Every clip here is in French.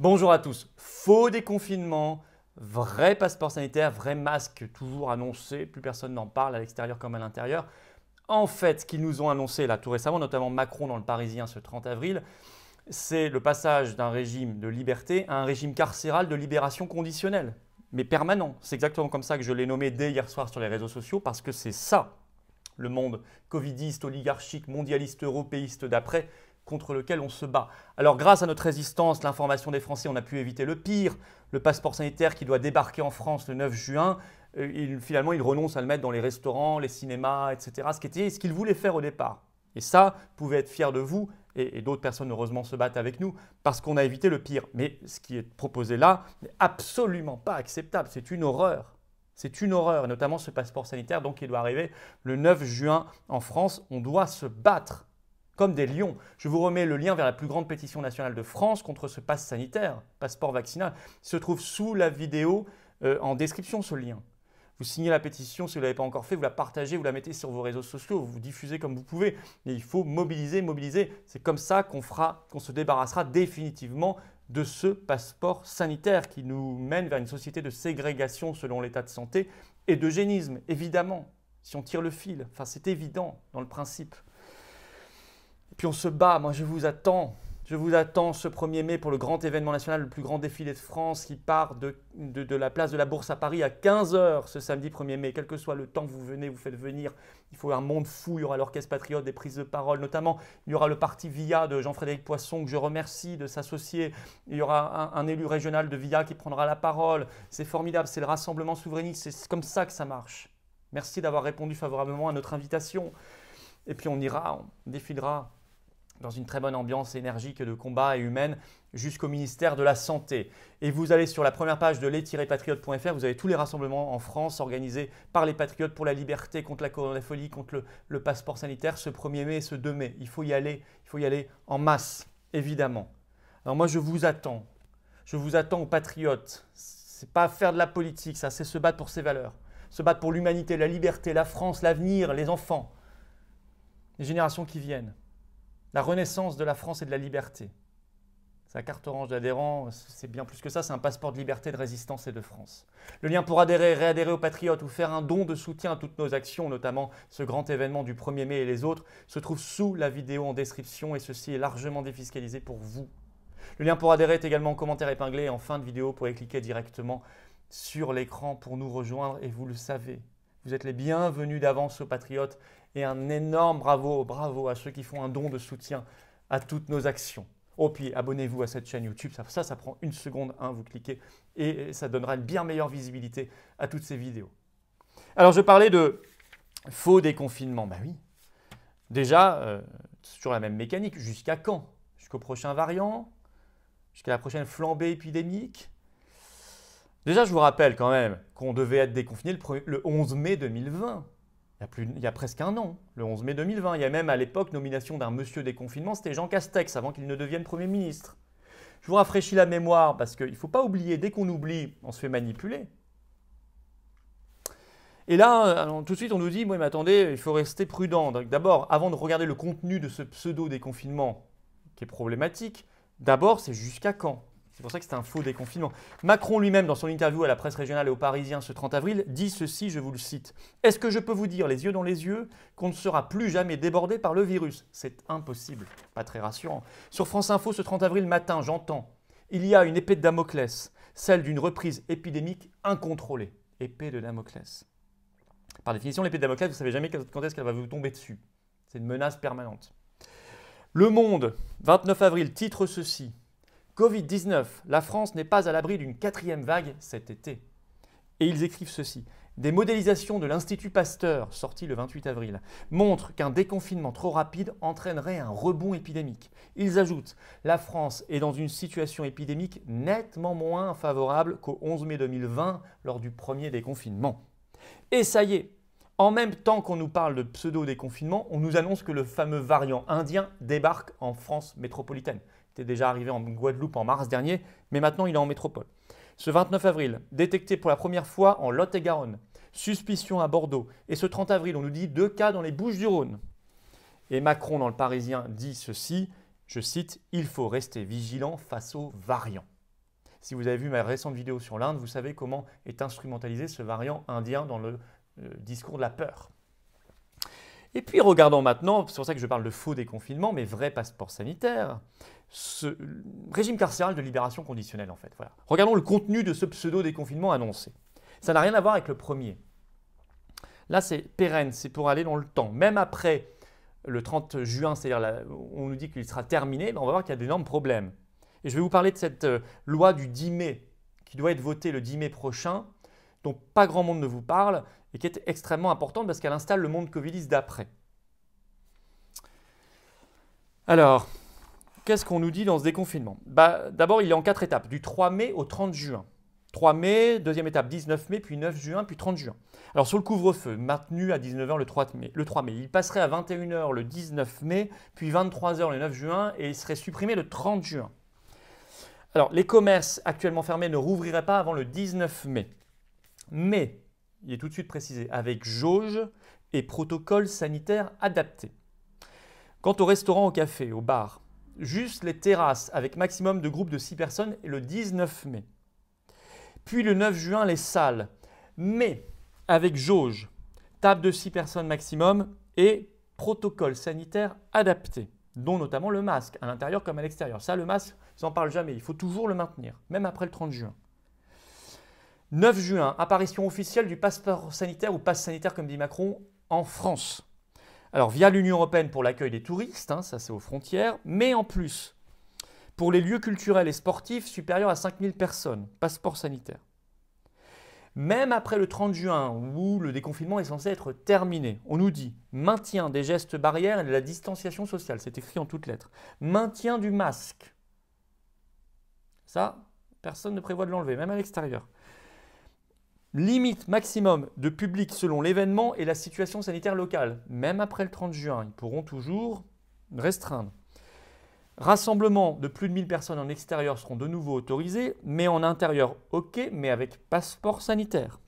Bonjour à tous. Faux déconfinement, vrai passeport sanitaire, vrai masque toujours annoncé, plus personne n'en parle à l'extérieur comme à l'intérieur. En fait, ce qu'ils nous ont annoncé là tout récemment, notamment Macron dans le Parisien ce 30 avril, c'est le passage d'un régime de liberté à un régime carcéral de libération conditionnelle, mais permanent. C'est exactement comme ça que je l'ai nommé dès hier soir sur les réseaux sociaux, parce que c'est ça le monde covidiste, oligarchique, mondialiste, européiste d'après contre lequel on se bat. Alors grâce à notre résistance, l'information des Français, on a pu éviter le pire. Le passeport sanitaire qui doit débarquer en France le 9 juin, euh, finalement, il renonce à le mettre dans les restaurants, les cinémas, etc. Ce qu'il ce voulait faire au départ. Et ça, vous pouvez être fier de vous, et, d'autres personnes heureusement se battent avec nous, parce qu'on a évité le pire. Mais ce qui est proposé là n'est absolument pas acceptable, c'est une horreur. C'est une horreur, et notamment ce passeport sanitaire, donc il doit arriver le 9 juin en France. On doit se battre comme des lions. Je vous remets le lien vers la plus grande pétition nationale de France contre ce passe sanitaire, passeport vaccinal. Il se trouve sous la vidéo euh, en description ce lien. Vous signez la pétition si vous ne l'avez pas encore fait, vous la partagez, vous la mettez sur vos réseaux sociaux, vous, diffusez comme vous pouvez. Mais il faut mobiliser, mobiliser. C'est comme ça qu'on fera, qu'on se débarrassera définitivement de ce passeport sanitaire qui nous mène vers une société de ségrégation selon l'état de santé et d'eugénisme, évidemment, si on tire le fil. Enfin, c'est évident dans le principe. Puis on se bat, moi je vous attends. Je vous attends ce 1er mai pour le grand événement national, le plus grand défilé de France qui part de, la place de la Bourse à Paris à 15h ce samedi 1er mai. Quel que soit le temps que vous venez, vous faites venir. Il faut un monde fou. Il y aura l'Orchestre Patriote, des prises de parole notamment. Il y aura le parti VIA de Jean-Frédéric Poisson que je remercie de s'associer. Il y aura un, un, élu régional de VIA qui prendra la parole. C'est formidable. C'est le rassemblement souverainiste. C'est comme ça que ça marche. Merci d'avoir répondu favorablement à notre invitation. Et puis on ira, on défilera dans une très bonne ambiance énergique de combat et humaine jusqu'au ministère de la Santé. Et vous allez sur la première page de les-patriotes.fr, vous avez tous les rassemblements en France organisés par les patriotes pour la liberté, contre la folie contre le, passeport sanitaire, ce 1er mai et ce 2 mai. Il faut y aller, il faut y aller en masse, évidemment. Alors moi, je vous attends. Je vous attends aux patriotes. C'est pas faire de la politique, ça, c'est se battre pour ses valeurs. Se battre pour l'humanité, la liberté, la France, l'avenir, les enfants, les générations qui viennent la renaissance de la France et de la liberté. Sa carte orange d'adhérent, c'est bien plus que ça, c'est un passeport de liberté, de résistance et de France. Le lien pour adhérer, réadhérer aux Patriotes ou faire un don de soutien à toutes nos actions, notamment ce grand événement du 1er mai et les autres, se trouve sous la vidéo en description et ceci est largement défiscalisé pour vous. Le lien pour adhérer est également en commentaire épinglé en fin de vidéo, pour pouvez cliquer directement sur l'écran pour nous rejoindre et vous le savez. Vous êtes les bienvenus d'avance aux Patriotes et un énorme bravo, bravo à ceux qui font un don de soutien à toutes nos actions. Oh, puis abonnez-vous à cette chaîne YouTube, ça, ça, prend une seconde, hein, vous cliquez, et ça donnera une bien meilleure visibilité à toutes ces vidéos. Alors, je parlais de faux déconfinement. Ben oui, déjà, c'est euh, toujours la même mécanique, jusqu'à quand Jusqu'au prochain variant Jusqu'à la prochaine flambée épidémique Déjà, je vous rappelle quand même qu'on devait être déconfiné le 11 mai 2020 il y, a presque un an, le 11 mai 2020. Il y a même à l'époque nomination d'un monsieur des confinements, c'était Jean Castex, avant qu'il ne devienne Premier ministre. Je vous rafraîchis la mémoire parce qu'il ne faut pas oublier, dès qu'on oublie, on se fait manipuler. Et là, tout de suite, on nous dit, oui, mais attendez, il faut rester prudent. D'abord, avant de regarder le contenu de ce pseudo-déconfinement qui est problématique, d'abord, c'est jusqu'à quand c'est pour ça que c'est un faux déconfinement. Macron lui-même, dans son interview à la presse régionale et aux Parisiens ce 30 avril, dit ceci, je vous le cite. Est-ce que je peux vous dire, les yeux dans les yeux, qu'on ne sera plus jamais débordé par le virus C'est impossible, pas très rassurant. Sur France Info ce 30 avril matin, j'entends, il y a une épée de Damoclès, celle d'une reprise épidémique incontrôlée. Épée de Damoclès. Par définition, l'épée de Damoclès, vous ne savez jamais quand est-ce qu'elle va vous tomber dessus. C'est une menace permanente. Le Monde, 29 avril, titre ceci. Covid-19, la France n'est pas à l'abri d'une quatrième vague cet été. Et ils écrivent ceci. Des modélisations de l'Institut Pasteur, sorties le 28 avril, montrent qu'un déconfinement trop rapide entraînerait un rebond épidémique. Ils ajoutent La France est dans une situation épidémique nettement moins favorable qu'au 11 mai 2020, lors du premier déconfinement. Et ça y est en même temps qu'on nous parle de pseudo-déconfinement, on nous annonce que le fameux variant indien débarque en France métropolitaine était déjà arrivé en Guadeloupe en mars dernier, mais maintenant il est en métropole. Ce 29 avril, détecté pour la première fois en Lot-et-Garonne. Suspicion à Bordeaux. Et ce 30 avril, on nous dit deux cas dans les Bouches-du-Rhône. Et Macron, dans le Parisien, dit ceci, je cite, Il faut rester vigilant face aux variants. Si vous avez vu ma récente vidéo sur l'Inde, vous savez comment est instrumentalisé ce variant indien dans le euh, discours de la peur. Et puis regardons maintenant, c'est pour ça que je parle de faux déconfinement, mais vrai passeport sanitaire ce régime carcéral de libération conditionnelle en fait. Voilà. Regardons le contenu de ce pseudo-déconfinement annoncé. Ça n'a rien à voir avec le premier. Là, c'est pérenne, c'est pour aller dans le temps. Même après le 30 juin, c'est-à-dire on nous dit qu'il sera terminé, ben, on va voir qu'il y a d'énormes problèmes. Et je vais vous parler de cette euh, loi du 10 mai, qui doit être votée le 10 mai prochain, dont pas grand monde ne vous parle, et qui est extrêmement importante parce qu'elle installe le monde Covid-19 d'après. Alors, Qu'est-ce qu'on nous dit dans ce déconfinement bah, D'abord, il est en quatre étapes, du 3 mai au 30 juin. 3 mai, deuxième étape 19 mai, puis 9 juin, puis 30 juin. Alors sur le couvre-feu, maintenu à 19h le 3 mai. Le 3 mai, il passerait à 21h le 19 mai, puis 23h le 9 juin, et il serait supprimé le 30 juin. Alors les commerces actuellement fermés ne rouvriraient pas avant le 19 mai. Mais, il est tout de suite précisé, avec jauge et protocole sanitaire adapté. Quant aux restaurants, aux cafés, aux bars, juste les terrasses avec maximum de groupes de 6 personnes le 19 mai. Puis le 9 juin, les salles, mais avec jauge, table de 6 personnes maximum et protocole sanitaire adapté, dont notamment le masque, à l'intérieur comme à l'extérieur. Ça, le masque, ils n'en parlent jamais, il faut toujours le maintenir, même après le 30 juin. 9 juin, apparition officielle du passeport sanitaire ou passe sanitaire, comme dit Macron, en France. Alors via l'Union européenne pour l'accueil des touristes, hein, ça c'est aux frontières, mais en plus pour les lieux culturels et sportifs supérieurs à 5000 personnes, passeport sanitaire. Même après le 30 juin, où le déconfinement est censé être terminé, on nous dit maintien des gestes barrières et de la distanciation sociale, c'est écrit en toutes lettres, maintien du masque. Ça, personne ne prévoit de l'enlever, même à l'extérieur. Limite maximum de public selon l'événement et la situation sanitaire locale. Même après le 30 juin, ils pourront toujours restreindre. Rassemblement de plus de 1000 personnes en extérieur seront de nouveau autorisés, mais en intérieur, ok, mais avec passeport sanitaire.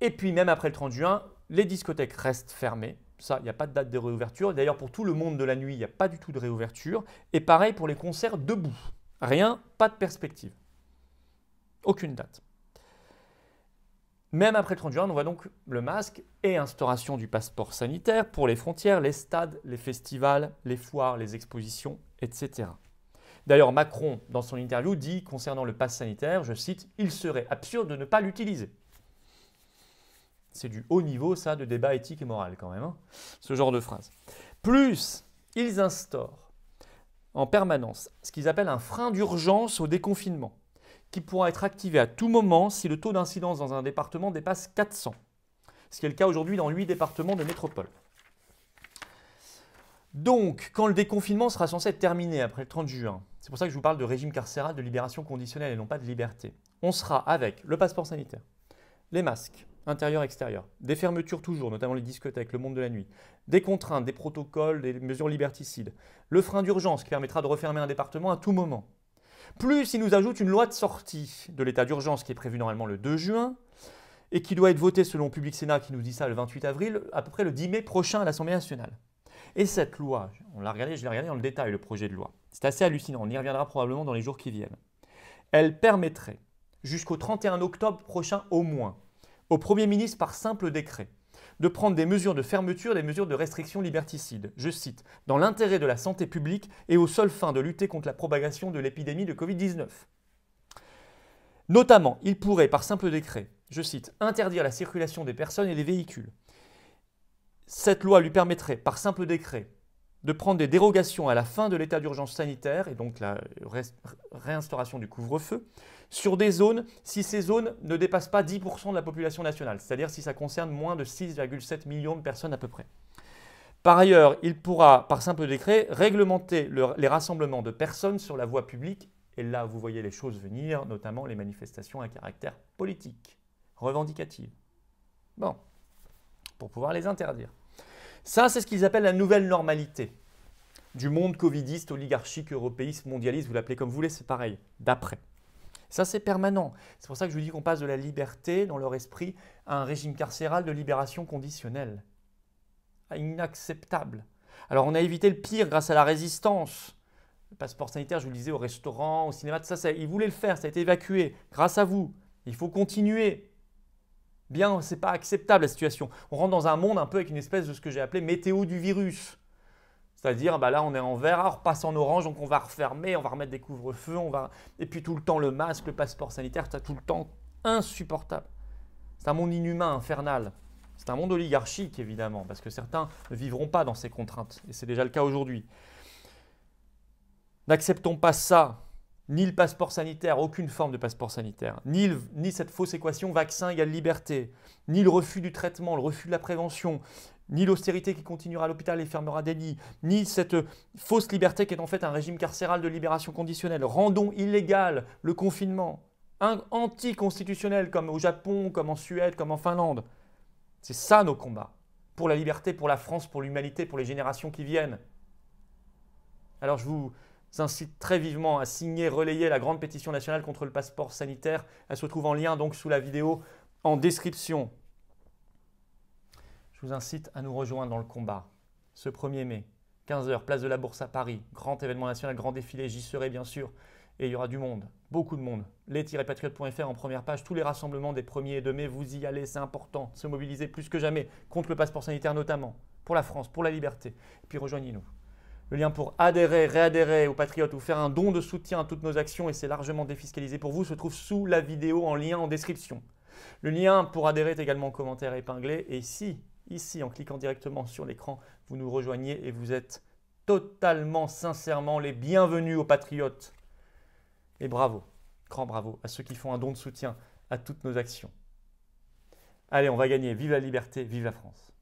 Et puis même après le 30 juin, les discothèques restent fermées. Ça, il n'y a pas de date de réouverture. D'ailleurs, pour tout le monde de la nuit, il n'y a pas du tout de réouverture. Et pareil pour les concerts debout. Rien, pas de perspective. Aucune date. Même après 30 juin, on voit donc le masque et instauration du passeport sanitaire pour les frontières, les stades, les festivals, les foires, les expositions, etc. D'ailleurs, Macron, dans son interview, dit concernant le pass sanitaire, je cite, Il serait absurde de ne pas l'utiliser. C'est du haut niveau, ça, de débat éthique et moral, quand même, hein, ce genre de phrase. Plus, ils instaurent en permanence ce qu'ils appellent un frein d'urgence au déconfinement qui pourra être activé à tout moment si le taux d'incidence dans un département dépasse 400, ce qui est le cas aujourd'hui dans 8 départements de métropole. Donc, quand le déconfinement sera censé être terminé après le 30 juin, c'est pour ça que je vous parle de régime carcéral, de libération conditionnelle et non pas de liberté, on sera avec le passeport sanitaire, les masques, intérieur, extérieur, des fermetures toujours, notamment les discothèques, le monde de la nuit, des contraintes, des protocoles, des mesures liberticides, le frein d'urgence qui permettra de refermer un département à tout moment, plus, il nous ajoute une loi de sortie de l'état d'urgence qui est prévue normalement le 2 juin et qui doit être votée selon Public Sénat qui nous dit ça le 28 avril, à peu près le 10 mai prochain à l'Assemblée nationale. Et cette loi, on l'a regardé, je l'ai regarder dans le détail, le projet de loi. C'est assez hallucinant, on y reviendra probablement dans les jours qui viennent. Elle permettrait, jusqu'au 31 octobre prochain au moins, au Premier ministre par simple décret, de prendre des mesures de fermeture, des mesures de restriction liberticide. Je cite, dans l'intérêt de la santé publique et aux seules fins de lutter contre la propagation de l'épidémie de Covid-19. Notamment, il pourrait, par simple décret, je cite, interdire la circulation des personnes et des véhicules. Cette loi lui permettrait, par simple décret, de prendre des dérogations à la fin de l'état d'urgence sanitaire, et donc la réinstauration du couvre-feu, sur des zones si ces zones ne dépassent pas 10% de la population nationale, c'est-à-dire si ça concerne moins de 6,7 millions de personnes à peu près. Par ailleurs, il pourra, par simple décret, réglementer les rassemblements de personnes sur la voie publique, et là vous voyez les choses venir, notamment les manifestations à caractère politique, revendicative. Bon, pour pouvoir les interdire. Ça, c'est ce qu'ils appellent la nouvelle normalité du monde covidiste, oligarchique, européiste, mondialiste, vous l'appelez comme vous voulez, c'est pareil, d'après. Ça, c'est permanent. C'est pour ça que je vous dis qu'on passe de la liberté, dans leur esprit, à un régime carcéral de libération conditionnelle. Ah, inacceptable. Alors, on a évité le pire grâce à la résistance. Le passeport sanitaire, je vous le disais, au restaurant, au cinéma, ça, ça ils voulaient le faire, ça a été évacué. Grâce à vous, il faut continuer bien, c'est pas acceptable la situation. On rentre dans un monde un peu avec une espèce de ce que j'ai appelé météo du virus. C'est-à-dire, bah là, on est en vert, on repasse en orange, donc on va refermer, on va remettre des couvre-feux, on va... et puis tout le temps le masque, le passeport sanitaire, c'est tout le temps insupportable. C'est un monde inhumain, infernal. C'est un monde oligarchique, évidemment, parce que certains ne vivront pas dans ces contraintes, et c'est déjà le cas aujourd'hui. N'acceptons pas ça ni le passeport sanitaire, aucune forme de passeport sanitaire, ni, ni cette fausse équation vaccin égale liberté, ni le refus du traitement, le refus de la prévention, ni l'austérité qui continuera à l'hôpital et fermera des lits, ni cette euh, fausse liberté qui est en fait un régime carcéral de libération conditionnelle. Rendons illégal le confinement, anticonstitutionnel comme au Japon, comme en Suède, comme en Finlande. C'est ça nos combats, pour la liberté, pour la France, pour l'humanité, pour les générations qui viennent. Alors je vous, incite très vivement à signer, relayer la grande pétition nationale contre le passeport sanitaire. Elle se trouve en lien donc sous la vidéo en description. Je vous incite à nous rejoindre dans le combat. Ce 1er mai, 15h, place de la Bourse à Paris, grand événement national, grand défilé, j'y serai bien sûr. Et il y aura du monde, beaucoup de monde. Les-patriotes.fr en première page, tous les rassemblements des 1er et 2 mai, vous y allez, c'est important. Se mobiliser plus que jamais, contre le passeport sanitaire notamment, pour la France, pour la liberté. Et puis rejoignez-nous le lien pour adhérer, réadhérer aux Patriotes ou faire un don de soutien à toutes nos actions, et c'est largement défiscalisé pour vous, se trouve sous la vidéo en lien en description. Le lien pour adhérer est également en commentaire épinglé, et ici, ici, en cliquant directement sur l'écran, vous nous rejoignez et vous êtes totalement, sincèrement les bienvenus aux Patriotes. Et bravo, grand bravo à ceux qui font un don de soutien à toutes nos actions. Allez, on va gagner. Vive la liberté, vive la France.